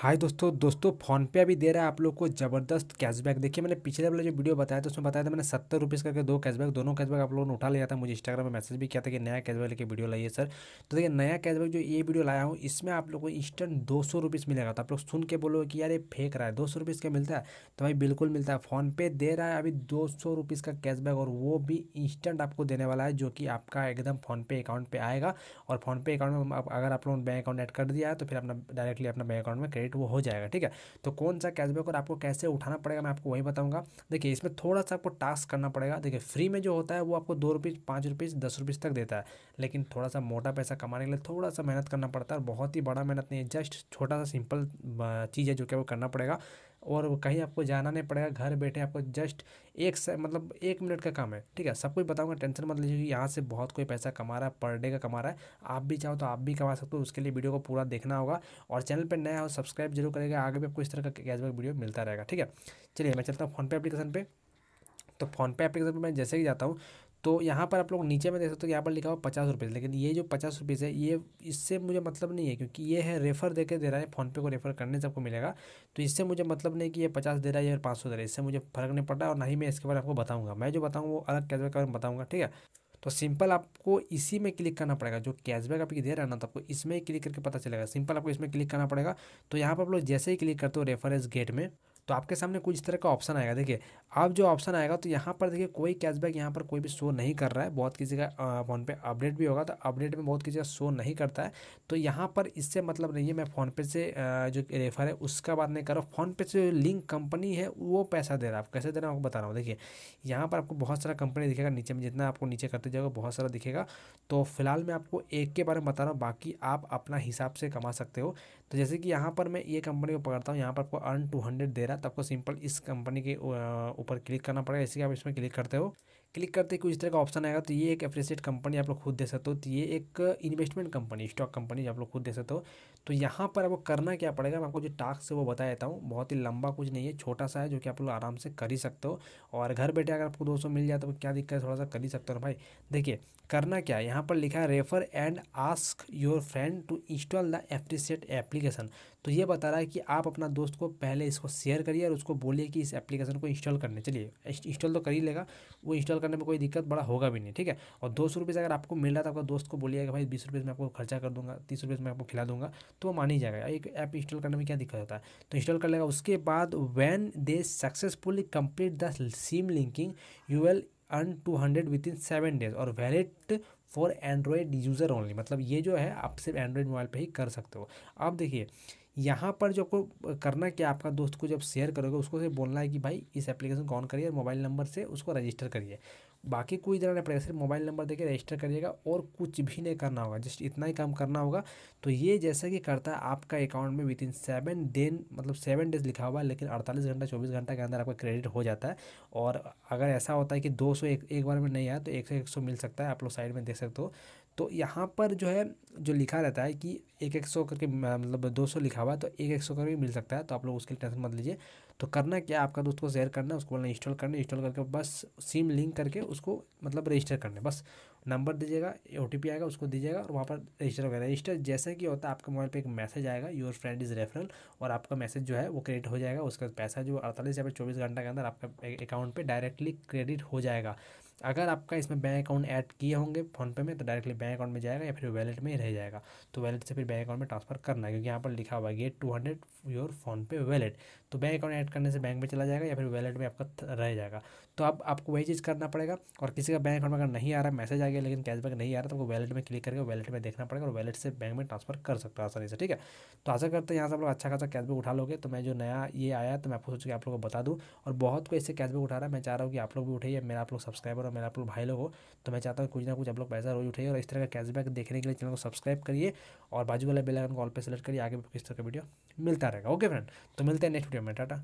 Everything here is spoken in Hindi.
हाय दोस्तों दोस्तों फोनपे अभी दे रहा है आप लोग को ज़बरदस्त कैशबैक देखिए मैंने पिछले वाला जो वीडियो बताया था उसमें बताया था मैंने सत्तर रुपीज़ करके दो कैशबैक दोनों कैशबैक आप लोगों ने उठा लिया था मुझे इंस्टाग्राम में मैसेज भी किया था कि नया कैशबैक लेके वीडियो लाइए सर तो देखिए नया कैशबैक जो ये वीडियो लाया हूँ इसमें आप लोग को इंस्टेंट दो मिलेगा तो आप लोग सुन के बोलो कि यार ये फेंक रहा है दो सौ का मिलता है तो भाई बिल्कुल मिलता है फ़ोनपे दे रहा है अभी दो सौ का कैशबैक और वो भी इंस्टेंट आपको देने वाला है जो कि आपका एकदम फ़ोनपे अकाउंट पर आएगा और फ़ोनपे अकाउंट में अगर आप लोगों ने बैंक अकाउंट एड कर दिया है तो फिर अपना डायरेक्टली अपना बैंक अकाउंट में क्रेडिट क्रेडिट वो हो जाएगा ठीक है तो कौन सा कैशबैक और आपको कैसे उठाना पड़ेगा मैं आपको वही बताऊँगा देखिए इसमें थोड़ा सा आपको टास्क करना पड़ेगा देखिए फ्री में जो होता है वो आपको दो रुपीज़ पाँच रुपीज़ दस रुपीज़ तक देता है लेकिन थोड़ा सा मोटा पैसा कमाने के लिए थोड़ा सा मेहनत करना पड़ता है और बहुत ही बड़ा मेहनत नहीं है जस्ट छोटा सा सिंपल चीज़ है जो कि वो करना पड़ेगा और कहीं आपको जाना नहीं पड़ेगा घर बैठे आपको जस्ट एक से मतलब एक मिनट का काम है ठीक है सब कुछ बताऊंगा टेंशन मत लीजिए कि यहाँ से बहुत कोई पैसा कमा रहा है पर डे का कमा रहा है आप भी चाहो तो आप भी कमा सकते हो उसके लिए वीडियो को पूरा देखना होगा और चैनल पर नया हो सब्सक्राइब जरूर करेगा आगे भी आपको इस तरह का कैशबैक वीडियो मिलता रहेगा ठीक है चलिए मैं चलता हूँ फोनपे एप्लीकेशन पर तो फोनपे एप्लीकेशन पर मैं जैसे ही जाता हूँ तो यहाँ पर आप लोग नीचे में देख सकते हो यहाँ पर लिखा हुआ पचास रुपीज़ लेकिन ये जो पचास रुपीज़ है ये इससे मुझे मतलब नहीं है क्योंकि ये है रेफ़र दे के दे रहा है फ़ोनपे को रेफ़र करने से आपको मिलेगा तो इससे मुझे मतलब नहीं कि ये पचास दे रहा है या पाँच सौ दे रहा है इससे मुझे फर्क नहीं पड़ता है और ना ही मैं इसके बारे में आपको बताऊँगा मैं जो बताऊँ वो अलग कैशबैक के बारे में बताऊँगा ठीक है तो सिंपल आपको इसी में क्लिक करना पड़ेगा जो कैशबैक आपकी दे रहा है ना तो आपको इसमें क्लिक करके पता चलेगा सिंपल आपको इसमें क्लिक करना पड़ेगा तो यहाँ पर आप लोग जैसे ही क्लिक करते हो रेफरेंस गेट में तो आपके सामने कुछ इस तरह का ऑप्शन आएगा देखिए अब जो ऑप्शन आएगा तो यहाँ पर देखिए कोई कैशबैक यहाँ पर कोई भी शो नहीं कर रहा है बहुत किसी का फ़ोनपे अपडेट भी होगा तो अपडेट में बहुत किसी का शो नहीं करता है तो यहाँ पर इससे मतलब नहीं है मैं फ़ोनपे से जो रेफर है उसका बात नहीं कर रहा हूँ फ़ोनपे से लिंक कंपनी है वो पैसा दे रहा है आप कैसे दे रहा हूँ आपको बता रहा हूँ देखिए यहाँ पर आपको बहुत सारा कंपनी दिखेगा नीचे में जितना आपको नीचे करते जाएगा बहुत सारा दिखेगा तो फिलहाल मैं आपको एक के बारे में बता रहा हूँ बाकी आप अपना हिसाब से कमा सकते हो तो जैसे कि यहाँ पर मैं ये कंपनी को पकड़ता हूँ यहाँ पर आपको अर्न टू हंड्रेड दे रहा है तो आपको सिंपल इस कंपनी के ऊपर क्लिक करना पड़ेगा जैसे कि आप इसमें क्लिक करते हो क्लिक करते कुछ इस तरह का ऑप्शन आएगा तो ये एक एप्रिसिएट कंपनी आप लोग खुद दे सकते हो तो ये एक इन्वेस्टमेंट कंपनी स्टॉक कंपनी आप लोग खुद दे सकते हो तो यहाँ पर आपको करना क्या पड़ेगा मैं आपको जो टास्क है वो बता देता हूँ बहुत ही लंबा कुछ नहीं है छोटा सा है जो कि आप लोग आराम से कर ही सकते हो और घर बैठे अगर आपको दो मिल जाए तो क्या दिक्कत है थोड़ा सा कर ही सकते हो भाई देखिए करना क्या है यहाँ पर लिखा है refer and ask your friend to install the appreciate application तो ये बता रहा है कि आप अपना दोस्त को पहले इसको शेयर करिए और उसको बोलिए कि इस एप्लीकेशन को इंस्टॉल करने चलिए इंस्टॉल तो कर ही लेगा वो इंस्टॉल करने में कोई दिक्कत बड़ा होगा भी नहीं ठीक है और दो सौ अगर आपको मिल रहा था आपका दोस्त को बोलिएगा भाई बीस रुपये में आपको खर्चा कर दूंगा तीस रुपये में आपको खिला दूंगा तो वो मान ही जाएगा एक ऐप इंस्टॉल करने में क्या दिक्कत होता है तो इंस्टॉल कर लेगा उसके बाद when they successfully complete the SIM linking you will earn two hundred within seven days और valid for Android user only मतलब ये जो है आप सिर्फ एंड्रॉयड मोबाइल पे ही कर सकते हो अब देखिए यहाँ पर जो आपको करना क्या आपका दोस्त को जब शेयर करोगे उसको से बोलना है कि भाई इस एप्लीकेशन को ऑन करिए मोबाइल नंबर से उसको रजिस्टर करिए बाकी कोई ज़रा नहीं सिर्फ मोबाइल नंबर देके रजिस्टर करिएगा और कुछ भी नहीं करना होगा जस्ट इतना ही काम करना होगा तो ये जैसा कि करता है आपका अकाउंट में विद इन सेवन दिन मतलब सेवन डेज लिखा हुआ है लेकिन अड़तालीस घंटा चौबीस घंटा के अंदर आपका क्रेडिट हो जाता है और अगर ऐसा होता है कि दो सौ एक, एक बार में नहीं आया तो एक सौ एक सौ मिल सकता है आप लोग साइड में देख सकते हो तो यहाँ पर जो है जो लिखा रहता है कि एक एक सौ करके मतलब दो सौ लिखा हुआ है तो एक एक सौ करके मिल सकता है तो आप लोग उसके लिए टेंशन मत लीजिए तो करना क्या आपका दोस्त को शेयर करना उसको बोलना इंस्टॉल करना इंस्टॉल करके बस सिम लिंक करके उसको मतलब रजिस्टर करना बस नंबर दीजिएगा ओ आएगा उसको दीजिएगा और वहाँ पर रजिस्टर गया रजिस्टर जैसे कि होता है आपके मोबाइल पर एक मैसेज आएगा योर फ्रेंड इज़ रेफरल और आपका मैसेज जो है वो क्रेडिट हो जाएगा उसका पैसा जो अड़तालीस या फिर चौबीस घंटा के अंदर आपका अकाउंट पर डायरेक्टली क्रेडिट हो जाएगा अगर आपका इसमें बैंक अकाउंट ऐड किए होंगे फ़ोनपे में तो डायरेक्टली बैंक अकाउंट में जाएगा या फिर वैलेट में ही रह जाएगा तो वैलेट से फिर बैंक अकाउंट में ट्रांसफर करना है क्योंकि यहाँ पर लिखा हुआ है get two hundred your PhonePe wallet तो बैंक अकाउंट ऐड करने से बैंक में चला जाएगा या फिर वैलेट में आपका रह जाएगा तो अब आपको वही चीज़ करना पड़ेगा और किसी का बैंक अकाउंट में अगर नहीं आ रहा मैसेज आ गया लेकिन कैशबैक नहीं आ रहा तो आपको वैलेट में क्लिक करके वैलेट में देखना पड़ेगा और वैलेट से बैंक में ट्रांसफर कर सकते हो आसानी से ठीक है तो आशा करते हैं यहाँ से आप लोग अच्छा खासा कैशबैक उठा लोगे तो मैं जो नया ये आया तो मैं आपको सोच के आप लोग को बता दूँ और बहुत को इससे कैशबैक उठा रहा है मैं चाह रहा हूँ कि आप लोग भी उठाइए मेरा आप लोग सब्सक्राइबर और मेरा आप लोग भाई लोग हो तो मैं चाहता हूँ कुछ ना कुछ आप लोग पैसा रोज उठाइए और इस तरह का कैशबैक देखने के लिए चैनल को सब्सक्राइब करिए और बाजू वाला बेलाइकन कॉल पर सेलेक्ट करिए आगे किस तरह का वीडियो मिलता रहेगा ओके फ्रेंड तो मिलते हैं नेक्स्ट वीडियो में टाटा